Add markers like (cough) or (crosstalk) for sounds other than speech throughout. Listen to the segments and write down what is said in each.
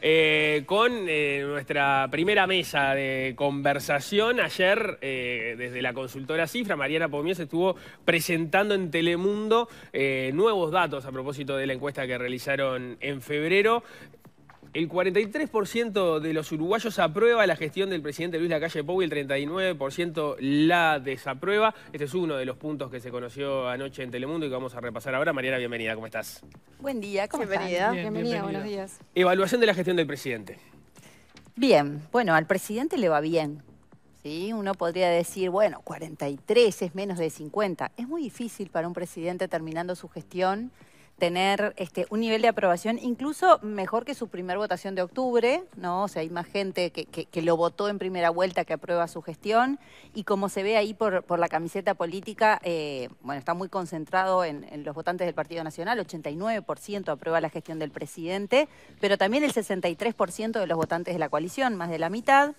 Eh, con eh, nuestra primera mesa de conversación. Ayer, eh, desde la consultora Cifra, Mariana se estuvo presentando en Telemundo nuevos datos a propósito de la encuesta que realizaron en febrero. El 43% de los uruguayos aprueba la gestión del presidente Luis Lacalle Pou y el 39% la desaprueba. Este es uno de los puntos que se conoció anoche en Telemundo y que vamos a repasar ahora. Mariana, bienvenida, ¿cómo estás? Buen día, ¿cómo bienvenida. bienvenida, buenos días. Evaluación de la gestión del presidente. Bien, bueno, al presidente le va bien. ¿sí? Uno podría decir, bueno, 43 es menos de 50. Es muy difícil para un presidente terminando su gestión tener este, un nivel de aprobación incluso mejor que su primera votación de octubre, ¿no? O sea, hay más gente que, que, lo votó en primera vuelta que aprueba su gestión y como se ve ahí por, por la camiseta política, eh, bueno, está muy concentrado en, en, los votantes del Partido Nacional, 89% aprueba la gestión del presidente, pero también el 63% de los votantes de la coalición, más de la mitad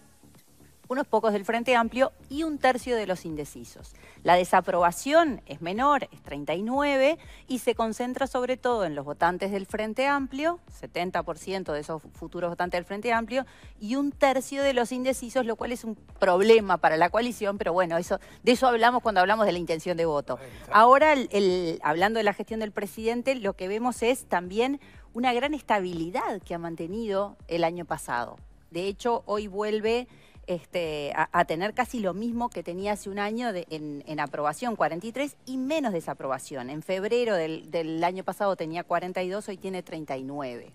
unos pocos del Frente Amplio y un tercio de los indecisos. La desaprobación es menor, es 39, y se concentra sobre todo en los votantes del Frente Amplio, 70% de esos futuros votantes del Frente Amplio, y un tercio de los indecisos, lo cual es un problema para la coalición, pero bueno, de eso hablamos cuando hablamos de la intención de voto. Ahora, hablando de la gestión del presidente, lo que vemos es también una gran estabilidad que ha mantenido el año pasado. De hecho, hoy vuelve este, a, tener casi lo mismo que tenía hace un año en, aprobación, 43, y menos desaprobación. En febrero del, año pasado tenía 42, hoy tiene 39.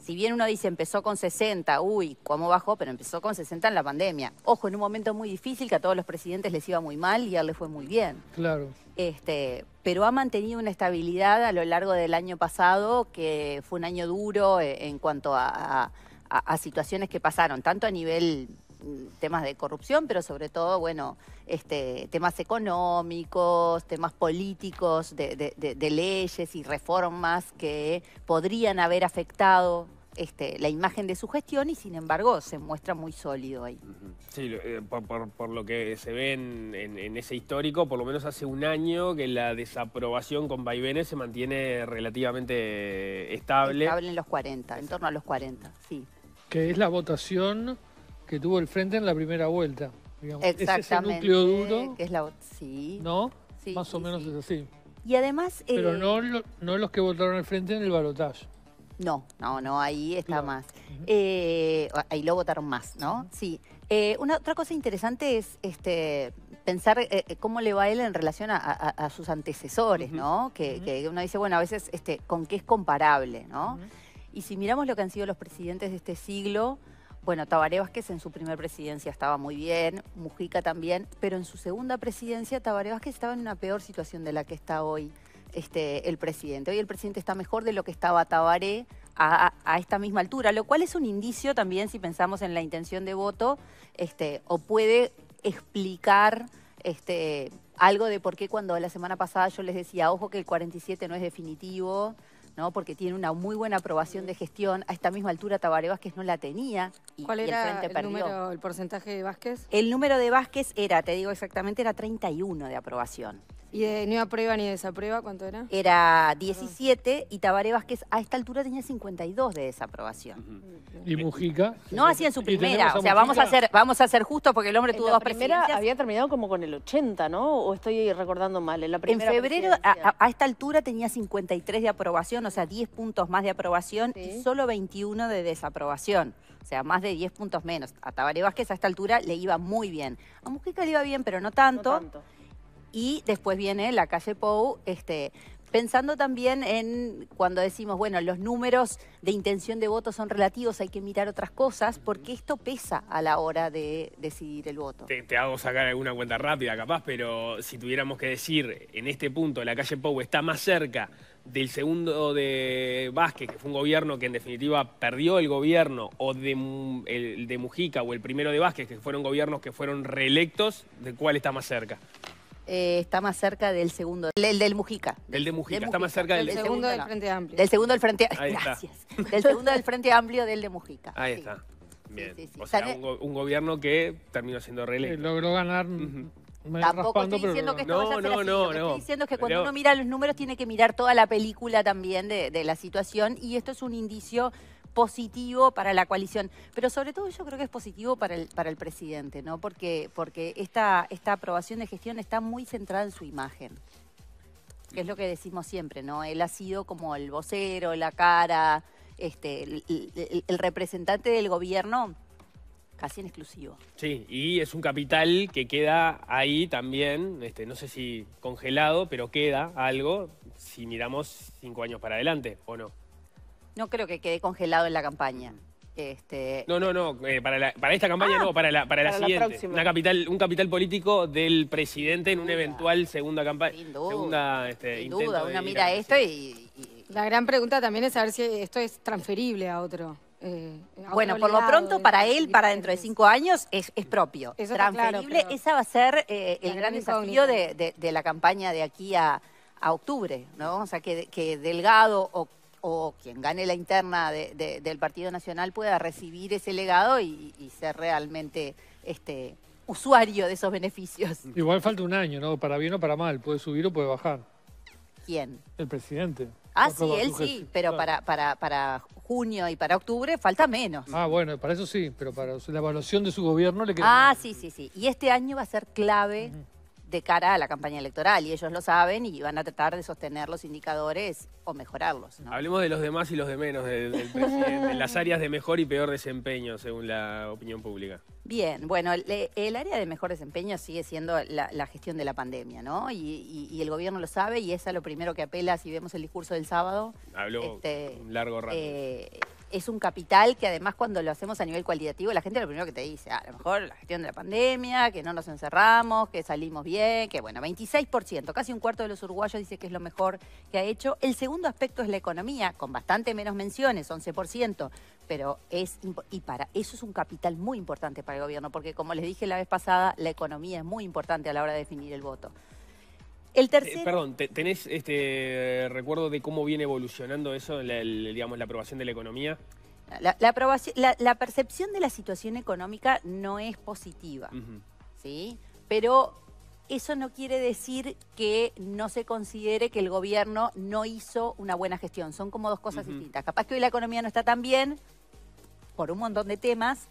Si bien uno dice empezó con 60, uy, cómo bajó, pero empezó con 60 en la pandemia. Ojo, en un momento muy difícil que a todos los presidentes les iba muy mal y a él le fue muy bien. Claro. Este, pero ha mantenido una estabilidad a lo largo del año pasado, que fue un año duro eh, en, cuanto a situaciones que pasaron, tanto a nivel temas de corrupción, pero sobre todo, bueno, este, temas económicos, temas políticos, de, leyes y reformas que podrían haber afectado este, la imagen de su gestión y sin embargo se muestra muy sólido ahí. Sí, eh, por, lo que se ve en, ese histórico, por lo menos hace un año que la desaprobación con vaivenes se mantiene relativamente estable. Estable en los 40, en torno a los 40, sí. Que es la votación que tuvo el frente en la primera vuelta. Digamos. Es el núcleo duro. es la, sí. ¿No? Más o menos es así. Y además... Pero eh, no, los que votaron al frente en el balotaje. No, no, no, ahí está más. Eh, ahí lo votaron más, ¿no? Sí. Eh, otra cosa interesante es este pensar cómo le va él en relación a, sus antecesores, ¿no? Que, uno dice, bueno, a veces este, con qué es comparable, ¿no? Y si miramos lo que han sido los presidentes de este siglo, bueno, Tabaré Vázquez en su primera presidencia estaba muy bien, Mujica también, pero en su segunda presidencia Tabaré Vázquez estaba en una peor situación de la que está hoy este, el presidente. Hoy el presidente está mejor de lo que estaba Tabaré a, esta misma altura, lo cual es un indicio también si pensamos en la intención de voto, este, o puede explicar este, algo de por qué cuando la semana pasada yo les decía, ojo que el 47 no es definitivo, ¿no? porque tiene una muy buena aprobación de gestión. A esta misma altura Tabaré Vázquez no la tenía ¿Cuál era el, el porcentaje de Vázquez? El número de Vázquez era, te digo exactamente, era 31 de aprobación. ¿Y de ni aprueba ni desaprueba cuánto era? Era 17 y Tabaré Vázquez a esta altura tenía 52 de desaprobación. Mm. ¿Y Mujica? No hacía en su primera. O sea, vamos a, ser, vamos a ser justos porque el hombre tuvo en tuvo la primera había terminado como con el 80, ¿no? ¿O estoy recordando mal? En, la en febrero, a, esta altura tenía 53 de aprobación, o sea, 10 puntos más de aprobación y solo 21 de desaprobación. O sea, más de 10 puntos menos. A Tabaré Vázquez a esta altura le iba muy bien. A Mujica le iba bien, pero no tanto. No tanto y después viene la calle Pou, este, Pensando también en cuando decimos, bueno, los números de intención de voto son relativos, hay que mirar otras cosas, porque esto pesa a la hora de decidir el voto. Te, hago sacar alguna cuenta rápida, capaz, pero si tuviéramos que decir en este punto, la calle Pou está más cerca del segundo de Vázquez, que fue un gobierno que en definitiva perdió el gobierno, o de, el de Mujica o el primero de Vázquez, que fueron gobiernos que fueron reelectos, ¿de cuál está más cerca? Eh, está más cerca del segundo. El, del Mujica. El de Mujica, está más cerca del, del segundo del Frente Amplio. Del segundo del Frente Amplio. Gracias. Del segundo del Frente Amplio del de Mujica. Ahí está. Bien. o sea, un, gobierno que terminó siendo reelecto. logró ganar. Tampoco estoy diciendo que esto no, vaya a no, No, Lo que estoy diciendo es que cuando uno mira los números tiene que mirar toda la película también de la situación y esto es un indicio positivo para la coalición, pero sobre todo yo creo que es positivo para el, para el presidente, ¿no? Porque, porque esta, esta aprobación de gestión está muy centrada en su imagen que es lo que decimos siempre, ¿no? Él ha sido como el vocero, la cara, este, el, representante del gobierno casi en exclusivo. Sí, y es un capital que queda ahí también, este, no sé si congelado, pero queda algo si miramos cinco años para adelante, ¿o no? No creo que quede congelado en la campaña. Este... No, no, no, eh, para, esta campaña ah, no, para la, para la siguiente. capital, un capital político del presidente en una eventual segunda campaña. Sin duda, segunda, este, sin duda uno mira esto y, La gran pregunta también es saber si esto es transferible a otro. Eh, bueno, por lo pronto para él, para dentro de cinco años, es, propio. transferible, esa va a ser eh, el gran desafío de, la campaña de aquí a, octubre, ¿no? O sea, que, que Delgado o o quien gane la interna del Partido Nacional pueda recibir ese legado y, ser realmente este, usuario de esos beneficios. Igual falta un año, ¿no? Para bien o para mal, puede subir o puede bajar. ¿Quién? El presidente. Ah, sí, él sí, pero para, para, para junio y para octubre falta menos. Ah, bueno, para eso sí, pero para la evaluación de su gobierno le queda... Ah, sí, sí, sí. Y este año va a ser clave de cara a la campaña electoral y ellos lo saben y van a tratar de sostener los indicadores o mejorarlos. Hablemos de los demás y los de menos de, las áreas de mejor y peor desempeño según la opinión pública. Bien, bueno, el, área de mejor desempeño sigue siendo la, gestión de la pandemia, ¿no? Y, el gobierno lo sabe y es a lo primero que apela si vemos el discurso del sábado. Habló este, un largo rato. Eh, es un capital que además cuando lo hacemos a nivel cualitativo, la gente lo primero que te dice, ah, a lo mejor la gestión de la pandemia, que no nos encerramos, que salimos bien, que bueno, 26%, casi un cuarto de los uruguayos dice que es lo mejor que ha hecho. El segundo aspecto es la economía, con bastante menos menciones, 11%, pero es, y para, eso es un capital muy importante para el gobierno, porque como les dije la vez pasada, la economía es muy importante a la hora de definir el voto. Eh, perdón, ¿tenés este recuerdo de cómo viene evolucionando eso, la, digamos, la aprobación de la economía? La, la, la, percepción de la situación económica no es positiva, ¿sí? Pero eso no quiere decir que no se considere que el gobierno no hizo una buena gestión. Son como dos cosas distintas. Capaz que hoy la economía no está tan bien, por un montón de temas,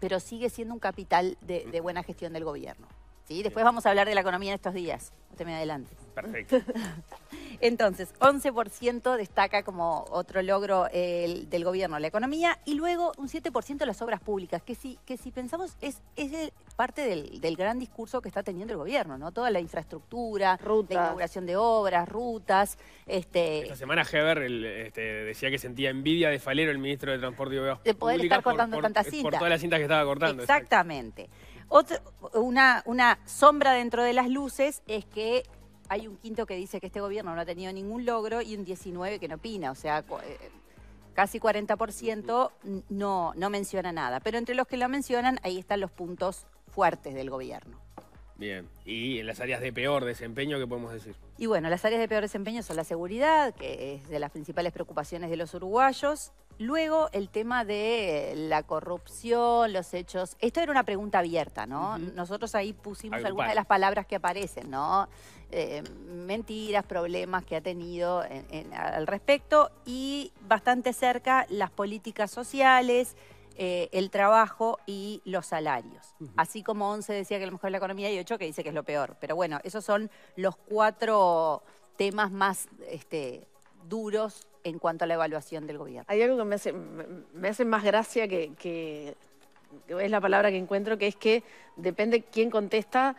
pero sigue siendo un capital de buena gestión del gobierno. ¿sí? Después vamos a hablar de la economía en estos días, no te me adelantes. Perfecto. (laughs) Entonces, 11% destaca como otro logro del gobierno la economía y luego un 7% las obras públicas, que si, que si pensamos es, es parte del, gran discurso que está teniendo el gobierno, ¿no? Toda la infraestructura, inauguración de obras, rutas. Este... Esta semana Heber este, decía que sentía envidia de Falero, el ministro de Transporte y Obras De poder estar cortando tantas cintas. Por todas las cintas que estaba cortando. Exactamente una, sombra dentro de las luces es que hay un quinto que dice que este gobierno no ha tenido ningún logro y un 19 que no opina, o sea, eh, casi 40% no, no menciona nada. Pero entre los que lo mencionan, ahí están los puntos fuertes del gobierno. Bien, y en las áreas de peor desempeño, ¿qué podemos decir? Y bueno, las áreas de peor desempeño son la seguridad, que es de las principales preocupaciones de los uruguayos, Luego el tema de la corrupción, los hechos. Esto era una pregunta abierta, ¿no? Nosotros ahí pusimos algunas de las palabras que aparecen, ¿no? Eh, mentiras, problemas que ha tenido al respecto y bastante cerca las políticas sociales, eh, el trabajo y los salarios. Así como 11 decía que a lo mejor es la economía y 8 que dice que es lo peor. Pero bueno, esos son los cuatro temas más este, duros en cuanto a la evaluación del gobierno. Hay algo que me hace, más gracia que, es la palabra que encuentro, que es que depende quién contesta,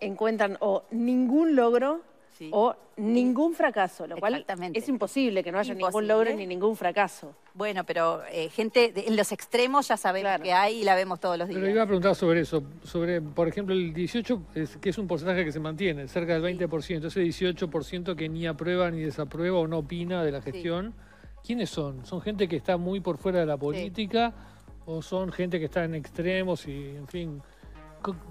encuentran o ningún logro o ningún fracaso, lo cual es imposible que no haya ningún logro ni ningún fracaso. Bueno, pero eh, gente en los extremos ya sabemos que hay y la vemos todos los días. Pero iba a preguntar sobre eso, sobre, por ejemplo, el 18, que es un porcentaje que se mantiene, cerca del 20%, ese 18% que ni aprueba ni desaprueba o no opina de la gestión, ¿quiénes son? ¿Son gente que está muy por fuera de la política o son gente que está en extremos y, en fin...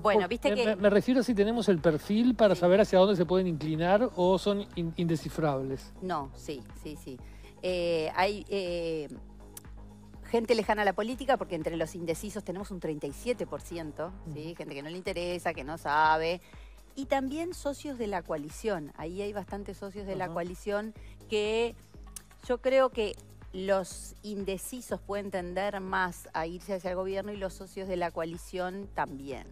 Bueno, viste me, que... Me, refiero a si tenemos el perfil para saber hacia dónde se pueden inclinar o son indecifrables. indescifrables. No, sí, sí, sí. Eh, hay eh, gente lejana a la política porque entre los indecisos tenemos un 37%, mm. gente que no le interesa, que no sabe. Y también socios de la coalición. Ahí hay bastantes socios de la coalición que yo creo que los indecisos pueden tender más a irse hacia el gobierno y los socios de la coalición también.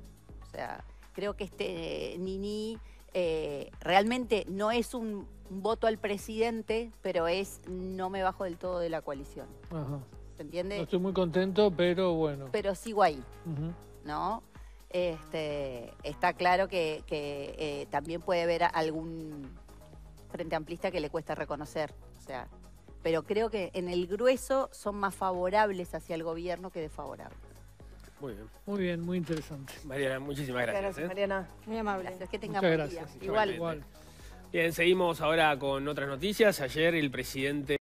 O sea, creo que este eh, Nini eh, realmente no es un voto al presidente, pero es no me bajo del todo de la coalición. ¿Se entiende? No estoy muy contento, pero bueno. Pero sigo ahí, ¿no? Este, está claro que, eh, también puede haber algún frente amplista que le cuesta reconocer. O sea, pero creo que en el grueso son más favorables hacia el gobierno que desfavorables. Muy bien. Muy bien, muy interesante. Mariana, muchísimas gracias. gracias ¿eh? Mariana. Muy amable. Gracias, que tengamos Muchas gracias. Igual. Bien, seguimos ahora con otras noticias. Ayer el presidente...